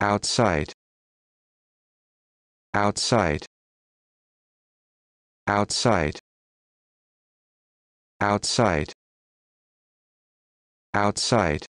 outside outside outside outside outside